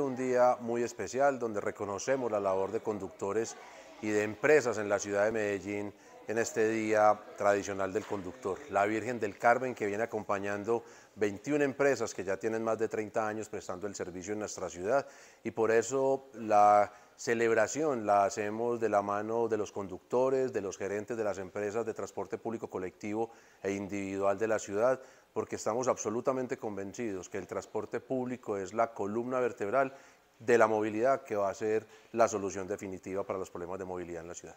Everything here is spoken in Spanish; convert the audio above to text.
Un día muy especial donde reconocemos la labor de conductores y de empresas en la ciudad de Medellín en este día tradicional del conductor. La Virgen del Carmen que viene acompañando 21 empresas que ya tienen más de 30 años prestando el servicio en nuestra ciudad y por eso la celebración la hacemos de la mano de los conductores, de los gerentes de las empresas de transporte público colectivo e individual de la ciudad, porque estamos absolutamente convencidos que el transporte público es la columna vertebral de la movilidad que va a ser la solución definitiva para los problemas de movilidad en la ciudad.